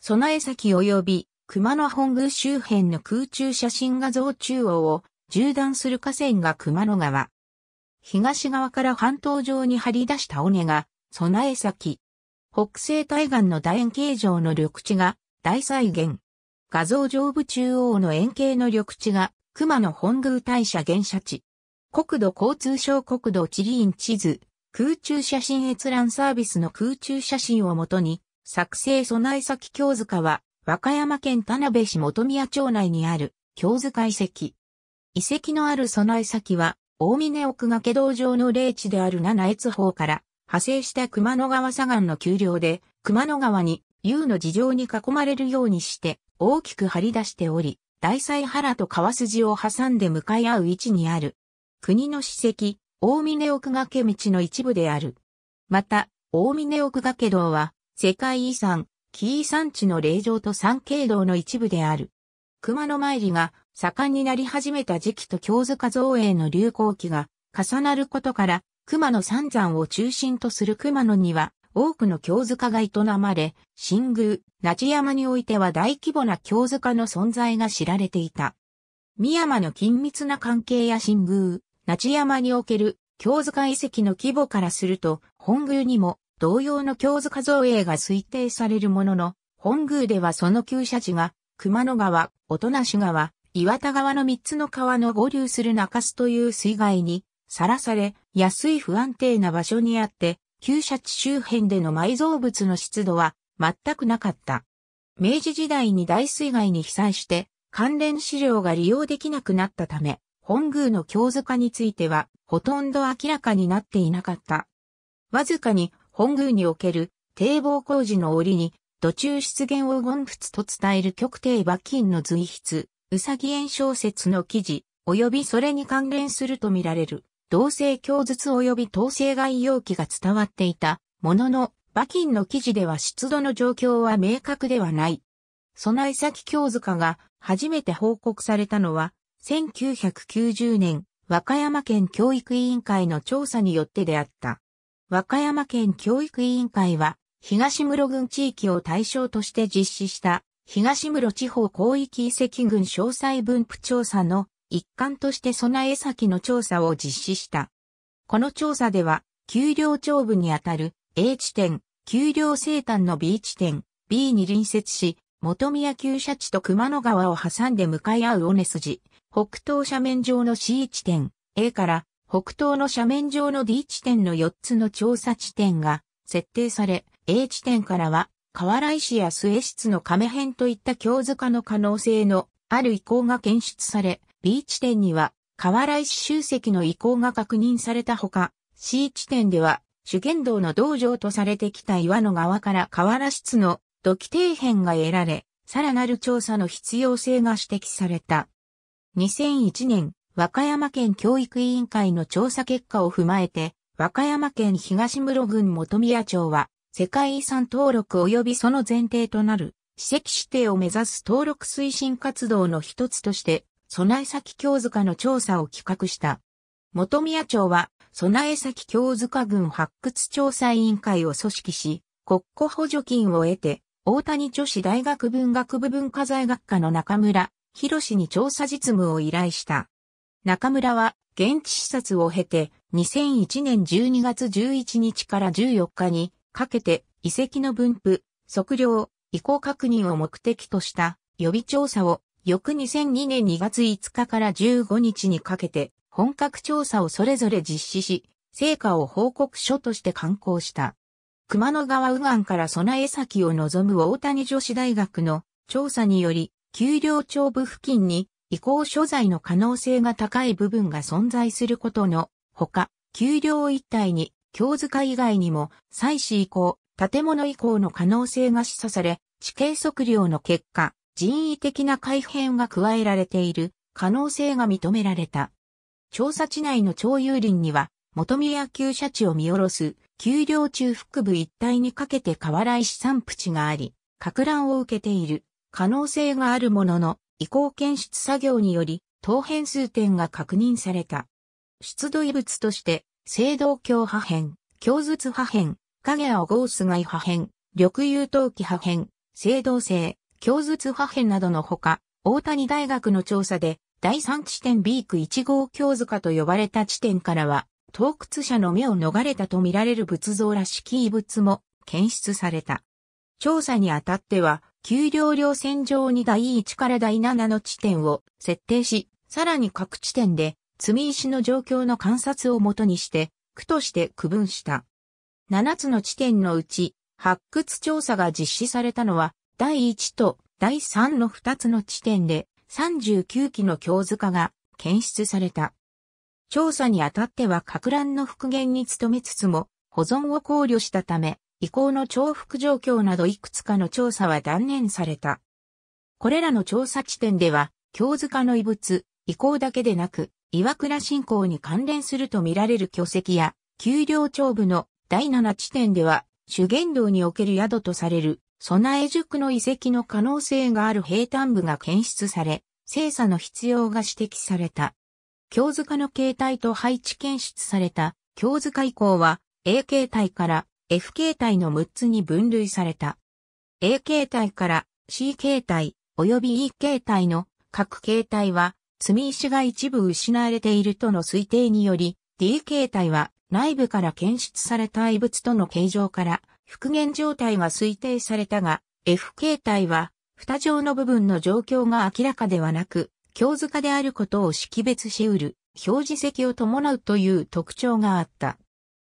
備え先及び熊野本宮周辺の空中写真画像中央を縦断する河川が熊野川。東側から半島上に張り出した尾根が備え先。北西対岸の楕円形状の緑地が大再現。画像上部中央の円形の緑地が熊野本宮大社原社地。国土交通省国土地理院地図、空中写真閲覧サービスの空中写真をもとに、作成備え先京塚は、和歌山県田辺市本宮町内にある京塚遺跡。遺跡のある備え先は、大峰奥掛道場の霊地である七越方から派生した熊野川左岸の丘陵で、熊野川に優の事情に囲まれるようにして大きく張り出しており、大祭原と川筋を挟んで向かい合う位置にある。国の史跡、大峰奥掛道の一部である。また、大峰奥掛道は、世界遺産、紀伊山地の霊場と山景道の一部である。熊野参りが盛んになり始めた時期と京塚造営の流行期が重なることから、熊野三山を中心とする熊野には多くの京塚が営まれ、新宮、那智山においては大規模な京塚の存在が知られていた。三山の緊密な関係や新宮、那智山における京塚遺跡の規模からすると、本宮にも同様の京塚造営が推定されるものの、本宮ではその旧社地が、熊野川、音無川、岩田川の三つの川の合流する中洲という水害に、さらされ、安い不安定な場所にあって、旧社地周辺での埋蔵物の湿度は全くなかった。明治時代に大水害に被災して、関連資料が利用できなくなったため、本宮の京塚については、ほとんど明らかになっていなかった。わずかに本宮における堤防工事の折に、土中出現を言仏と伝える極低馬金の随筆、うさぎ園小説の記事、及びそれに関連するとみられる、同性供述及び統制概要記が伝わっていた、ものの、馬金の記事では出土の状況は明確ではない。備え先京塚が初めて報告されたのは、1990年、和歌山県教育委員会の調査によってであった。和歌山県教育委員会は、東室郡地域を対象として実施した東室地方広域遺跡群詳細分布調査の一環として備え先の調査を実施した。この調査では、丘陵長部にあたる A 地点、丘陵西端の B 地点、B に隣接し、元宮旧社地と熊野川を挟んで向かい合う尾根筋、北東斜面上の C 地点、A から北東の斜面上の D 地点の4つの調査地点が設定され、A 地点からは、河原石や末室の亀編といった京塚の可能性のある遺構が検出され、B 地点には、河原石集積の遺構が確認されたほか、C 地点では、主言道の道場とされてきた岩の側から河原室の土器底辺が得られ、さらなる調査の必要性が指摘された。2001年、和歌山県教育委員会の調査結果を踏まえて、和歌山県東室郡本宮町は、世界遺産登録及びその前提となる、史跡指定を目指す登録推進活動の一つとして、備え先京塚の調査を企画した。本宮町は、備え先京塚郡発掘調査委員会を組織し、国庫補助金を得て、大谷女子大学文学部文化財学科の中村、博に調査実務を依頼した。中村は現地視察を経て2001年12月11日から14日にかけて遺跡の分布、測量、移行確認を目的とした予備調査を翌2002年2月5日から15日にかけて本格調査をそれぞれ実施し、成果を報告書として刊行した。熊野川右岸から備え先を望む大谷女子大学の調査により、丘陵町部付近に移行所在の可能性が高い部分が存在することのほか、丘陵一帯に、京塚以外にも、祭祀移行、建物移行の可能性が示唆され、地形測量の結果、人為的な改変が加えられている可能性が認められた。調査地内の超有林には、元宮旧社地を見下ろす、丘陵中腹部一帯にかけて河原石散布地があり、拡乱を受けている可能性があるものの、移行検出作業により、等変数点が確認された。出土遺物として、青銅鏡破片、鏡筒破片、影青ゴース外破片、緑油陶器破片、青銅製、鏡筒破片などのほか、大谷大学の調査で、第3地点 B 区1号鏡塚と呼ばれた地点からは、洞窟者の目を逃れたとみられる仏像らしき遺物も検出された。調査にあたっては、丘陵稜線上に第1から第7の地点を設定し、さらに各地点で積み石の状況の観察をもとにして、区として区分した。7つの地点のうち、発掘調査が実施されたのは、第1と第3の2つの地点で、39基の京塚が検出された。調査にあたっては、格乱の復元に努めつつも、保存を考慮したため、以降の重複状況などいくつかの調査は断念された。これらの調査地点では、京塚の遺物、遺構だけでなく、岩倉信仰に関連すると見られる巨石や、丘陵長部の第七地点では、主言道における宿とされる、備え塾の遺跡の可能性がある平坦部が検出され、精査の必要が指摘された。京塚の形態と配置検出された、京塚以降は、A 形態から F 形態の6つに分類された。A 形態から C 形態及び E 形態の各形態は積み石が一部失われているとの推定により D 形態は内部から検出された異物との形状から復元状態が推定されたが F 形態は蓋状の部分の状況が明らかではなく強塚であることを識別し得る表示石を伴うという特徴があった。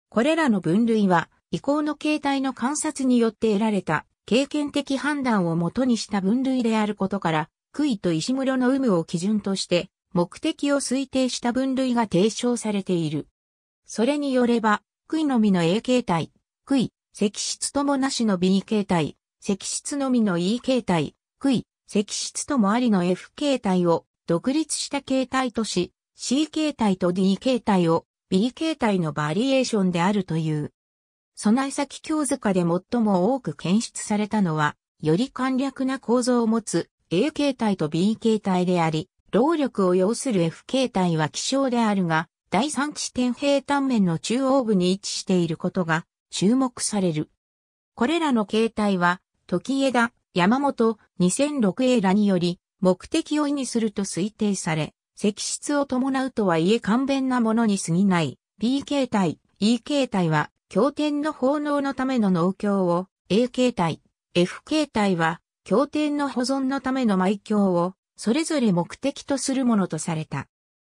これらの分類は以降の形態の観察によって得られた経験的判断をもとにした分類であることから、杭と石室の有無を基準として、目的を推定した分類が提唱されている。それによれば、杭のみの A 形態、杭、石質ともなしの B 形態、石質のみの E 形態、杭、石質ともありの F 形態を独立した形態とし、C 形態と D 形態を B 形態のバリエーションであるという。備え先京塚で最も多く検出されたのは、より簡略な構造を持つ A 形態と B 形態であり、労力を要する F 形態は希少であるが、第三地点平坦面の中央部に位置していることが注目される。これらの形態は、時枝、山本、2006A らにより、目的を意味すると推定され、積質を伴うとはいえ簡便なものに過ぎない、B 形態、E 形態は、経典の奉納のための農協を A 形態、F 形態は経典の保存のための埋協をそれぞれ目的とするものとされた。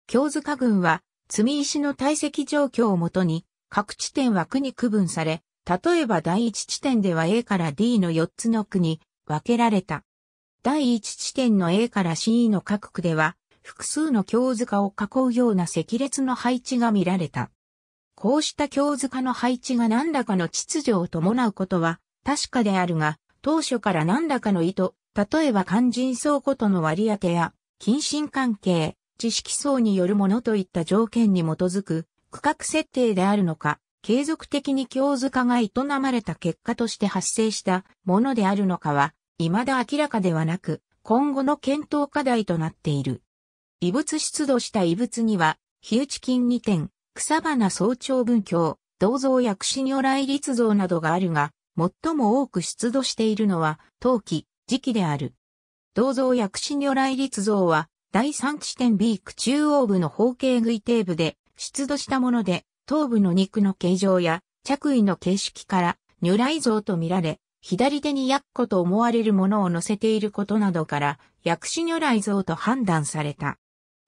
京塚群は積み石の堆積状況をもとに各地点枠に区分され、例えば第一地点では A から D の4つの区に分けられた。第一地点の A から C の各区では複数の京塚を囲うような赤列の配置が見られた。こうした京塚の配置が何らかの秩序を伴うことは確かであるが、当初から何らかの意図、例えば肝心層ことの割り当てや、近親関係、知識層によるものといった条件に基づく区画設定であるのか、継続的に京塚が営まれた結果として発生したものであるのかは、未だ明らかではなく、今後の検討課題となっている。異物出土した異物には、火打ち金2点、草花総長文教、銅像薬師如来立像などがあるが、最も多く出土しているのは、陶器、磁器である。銅像薬師如来立像は、第三地点 B 区中央部の方形具底部で出土したもので、頭部の肉の形状や着衣の形式から如来像とみられ、左手に薬庫と思われるものを乗せていることなどから、薬師如来像と判断された。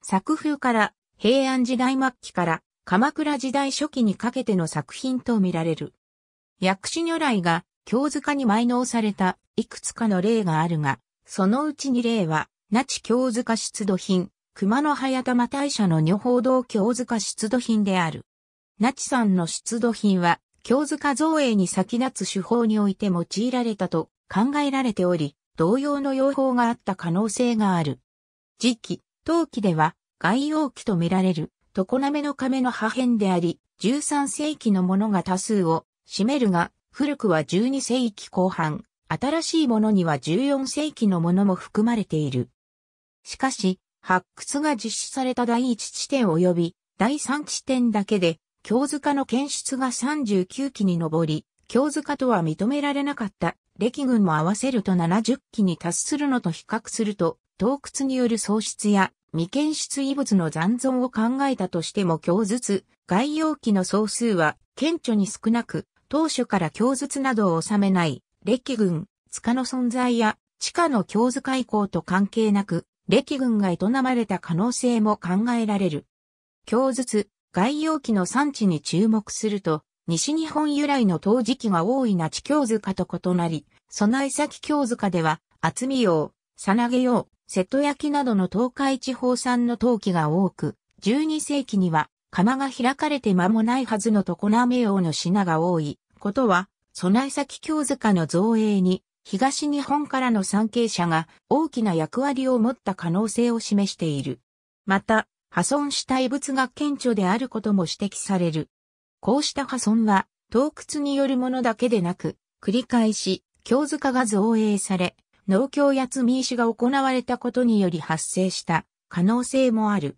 作風から平安時代末期から鎌倉時代初期にかけての作品とみられる。薬師如来が京塚に埋納されたいくつかの例があるが、そのうちに例は、那智京塚出土品、熊野早玉大社の女宝堂京塚出土品である。那智さんの出土品は、京塚造営に先立つ手法において用いられたと考えられており、同様の用法があった可能性がある。時期、陶器では、外洋期とみられる常滑の亀の破片であり、13世紀のものが多数を占めるが、古くは12世紀後半、新しいものには14世紀のものも含まれている。しかし、発掘が実施された第1地点及び第3地点だけで、京塚の検出が39基に上り、京塚とは認められなかった歴群も合わせると70基に達するのと比較すると、洞窟による喪失や未検出遺物の残存を考えたとしても供述、概要記の総数は顕著に少なく、当初から供述などを収めない、歴軍、塚の存在や、地下の供図開口と関係なく、歴軍が営まれた可能性も考えられる。供述、概要記の産地に注目すると、西日本由来の陶磁器が多い地智京塚と異なり、備え先京塚では、厚み用、さなげ用、瀬戸焼などの東海地方産の陶器が多く、12世紀には窯が開かれて間もないはずの常滑王の品が多いことは、備え先京塚の造営に東日本からの参詣者が大きな役割を持った可能性を示している。また、破損した遺物が顕著であることも指摘される。こうした破損は、洞窟によるものだけでなく、繰り返し、京塚が造営され、農協や積み石が行われたことにより発生した可能性もある。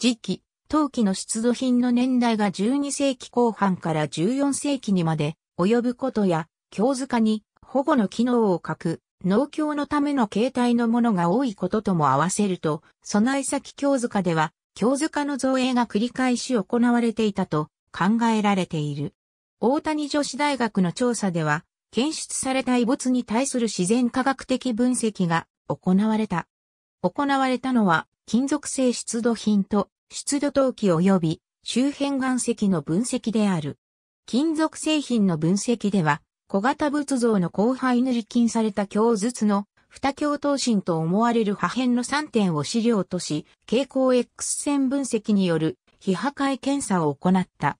時期、陶器の出土品の年代が12世紀後半から14世紀にまで及ぶことや、京塚に保護の機能を欠く農協のための形態のものが多いこととも合わせると、備え先京塚では、京塚の造営が繰り返し行われていたと考えられている。大谷女子大学の調査では、検出された遺物に対する自然科学的分析が行われた。行われたのは、金属性出土品と出土陶器及び周辺岩石の分析である。金属製品の分析では、小型仏像の後輩塗り金された鏡筒の二鏡頭身と思われる破片の3点を資料とし、蛍光 X 線分析による非破壊検査を行った。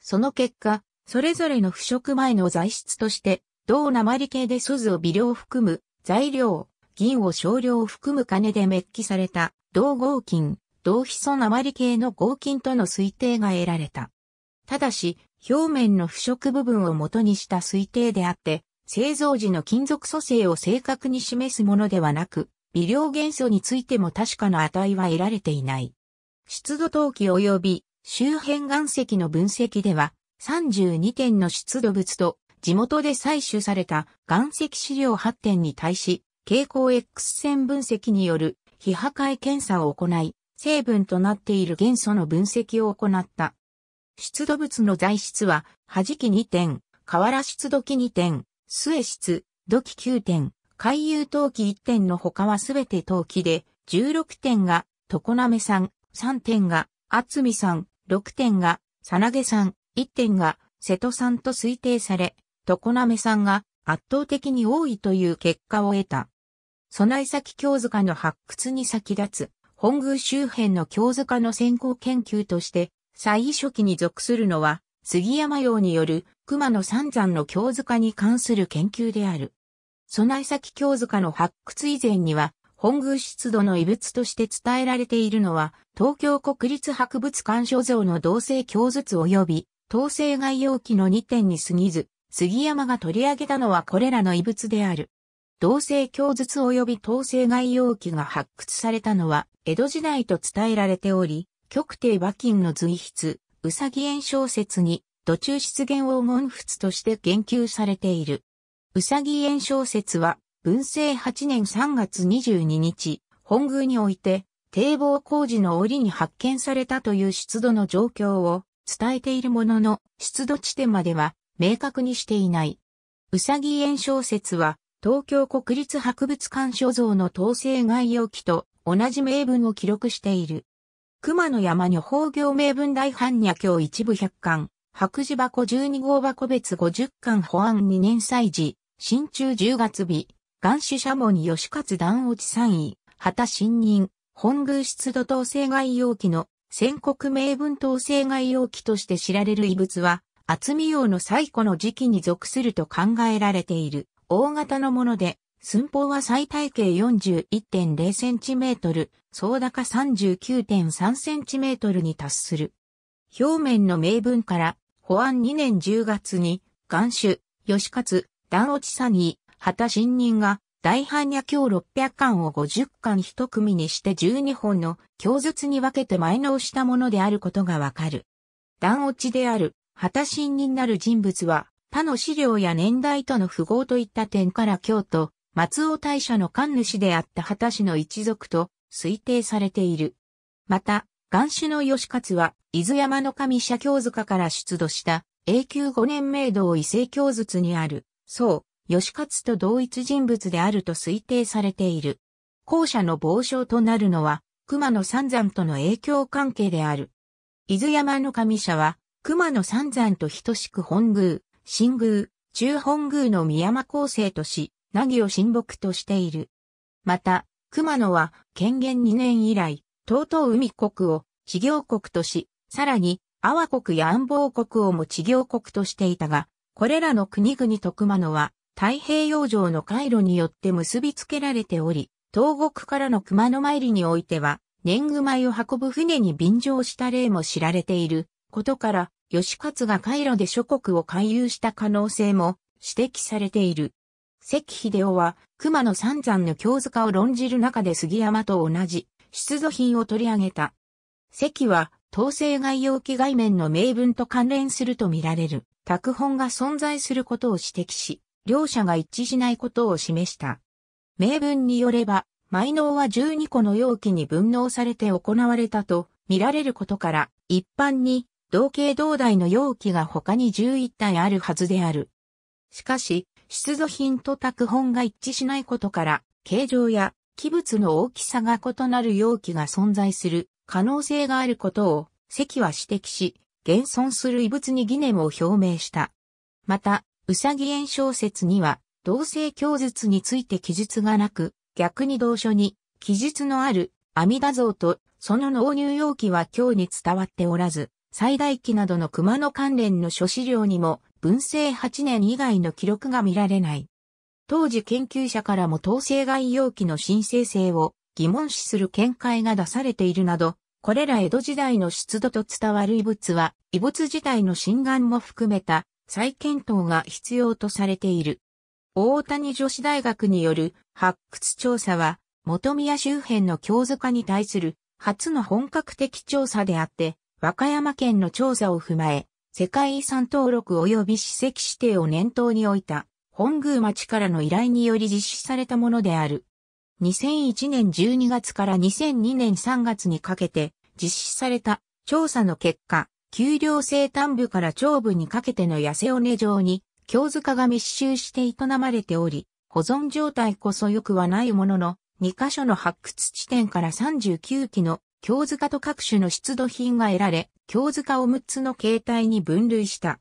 その結果、それぞれの腐食前の材質として銅鉛系で鈴を微量含む材料、銀を少量含む金でメッキされた銅合金、銅ヒ素鉛系の合金との推定が得られた。ただし、表面の腐食部分を元にした推定であって、製造時の金属組成を正確に示すものではなく、微量元素についても確かな値は得られていない。湿度陶器及び周辺岩石の分析では、32点の湿度物と地元で採取された岩石資料8点に対し、蛍光 X 線分析による非破壊検査を行い、成分となっている元素の分析を行った。出土物の材質は、弾き2点、河原出土器2点、末質、土器9点、海遊陶器1点の他はすべて陶器で、16点が、常滑さん、3点が、厚見さん、6点が、さなげさん、1点が、瀬戸さんと推定され、常滑さんが圧倒的に多いという結果を得た。備え先京塚の発掘に先立つ、本宮周辺の京塚の先行研究として、最初期に属するのは、杉山用による熊野三山の京塚に関する研究である。備え先京塚の発掘以前には、本宮出土の遺物として伝えられているのは、東京国立博物館所蔵の同性京図及び、統制概要記の2点に過ぎず、杉山が取り上げたのはこれらの遺物である。同性供述及び統制概要記が発掘されたのは江戸時代と伝えられており、極低馬金の随筆、うさぎ園小説に、土中出現黄金仏として言及されている。うさぎ園小説は、文政8年3月22日、本宮において、堤防工事の折に発見されたという出土の状況を伝えているものの、出土地点までは明確にしていない。うさぎ園小説は、東京国立博物館所蔵の統制概要記と同じ名文を記録している。熊野山女法行名文大般若経一部百巻、白磁箱十二号箱別五十巻保安二年祭時、新中十月日、元首社門吉勝団落ち三位、旗新任、本宮出土統制概要記の戦国名文統制概要記として知られる遺物は、厚み用の最古の時期に属すると考えられている大型のもので、寸法は最大径 41.0cm、総高 39.3cm に達する。表面の名分から、保安2年10月に、元首、吉勝、段落サニー、旗新人が、大般若経600巻を50巻1組にして12本の強説に分けて前納したものであることがわかる。段落ちである旗たしになる人物は、他の資料や年代との符号といった点から京都、松尾大社の神主であった旗たしの一族と推定されている。また、元首の義勝は、伊豆山の神社教塚から出土した永久五年明道異性教術にある、そう、義勝と同一人物であると推定されている。後者の傍証となるのは、熊野三山との影響関係である。伊豆山の神社は、熊野三山と等しく本宮、新宮、中本宮の宮間構成とし、凪を親睦としている。また、熊野は、権限2年以来、東東海国を、地行国とし、さらに、阿波国や安房国をも地行国としていたが、これらの国々と熊野は、太平洋上の回路によって結びつけられており、東国からの熊野参りにおいては、年貢米を運ぶ船に便乗した例も知られている。ことから、吉勝がカイロで諸国を回遊した可能性も指摘されている。関秀夫は、熊野三山の京塚を論じる中で杉山と同じ、出土品を取り上げた。関は、統制外容器外面の名文と関連するとみられる、拓本が存在することを指摘し、両者が一致しないことを示した。名文によれば、埋納は12個の容器に分納されて行われたと見られることから、一般に同型同代の容器が他に11体あるはずである。しかし、出土品と拓本が一致しないことから、形状や器物の大きさが異なる容器が存在する可能性があることを、関は指摘し、現存する遺物に疑念を表明した。また、うさぎ園小説には、同性供述について記述がなく、逆に同書に、記述のある阿弥陀像と、その納入容器は今日に伝わっておらず、最大期などの熊野関連の諸資料にも、文政8年以外の記録が見られない。当時研究者からも統制概要記の申請性を疑問視する見解が出されているなど、これら江戸時代の出土と伝わる遺物は、遺物自体の心眼も含めた再検討が必要とされている。大谷女子大学による発掘調査は、元宮周辺の京塚に対する初の本格的調査であって、和歌山県の調査を踏まえ、世界遺産登録及び史跡指定を念頭に置いた、本宮町からの依頼により実施されたものである。2001年12月から2002年3月にかけて実施された調査の結果、丘陵生端部から長部にかけての痩せ尾根状に、京塚が密集して営まれており、保存状態こそ良くはないものの、2カ所の発掘地点から39基の京塚と各種の出土品が得られ、京塚を6つの形態に分類した。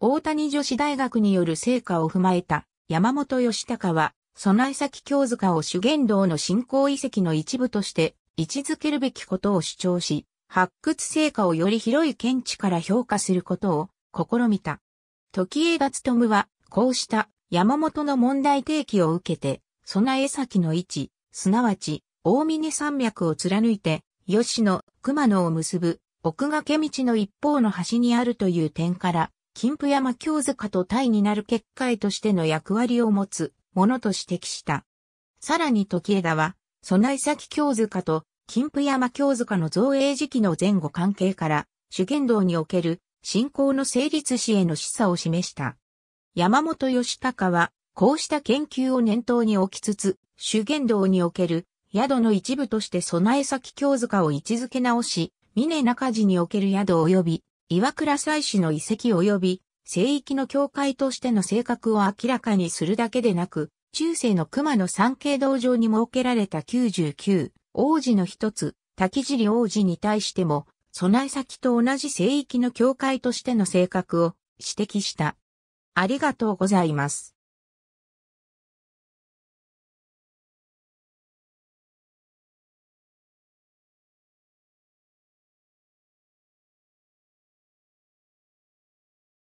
大谷女子大学による成果を踏まえた山本義隆は、備え先京塚を主言道の信仰遺跡の一部として位置づけるべきことを主張し、発掘成果をより広い見地から評価することを試みた。時枝勤は、こうした山本の問題提起を受けて、備え先の位置、すなわち大峰山脈を貫いて吉野、熊野を結ぶ奥掛道の一方の端にあるという点から、金峰山京塚と対になる結界としての役割を持つものと指摘した。さらに時枝は、備え先京塚と金峰山京塚の造営時期の前後関係から、主言道における信仰の成立史への示唆を示した。山本義隆は、こうした研究を念頭に置きつつ、主言道における宿の一部として備え先京塚を位置づけ直し、峰中寺における宿及び、岩倉祭祀の遺跡及び、聖域の境界としての性格を明らかにするだけでなく、中世の熊野三景道場に設けられた99王子の一つ、滝尻王子に対しても、備え先と同じ聖域の境界としての性格を指摘した。ありがとうございます。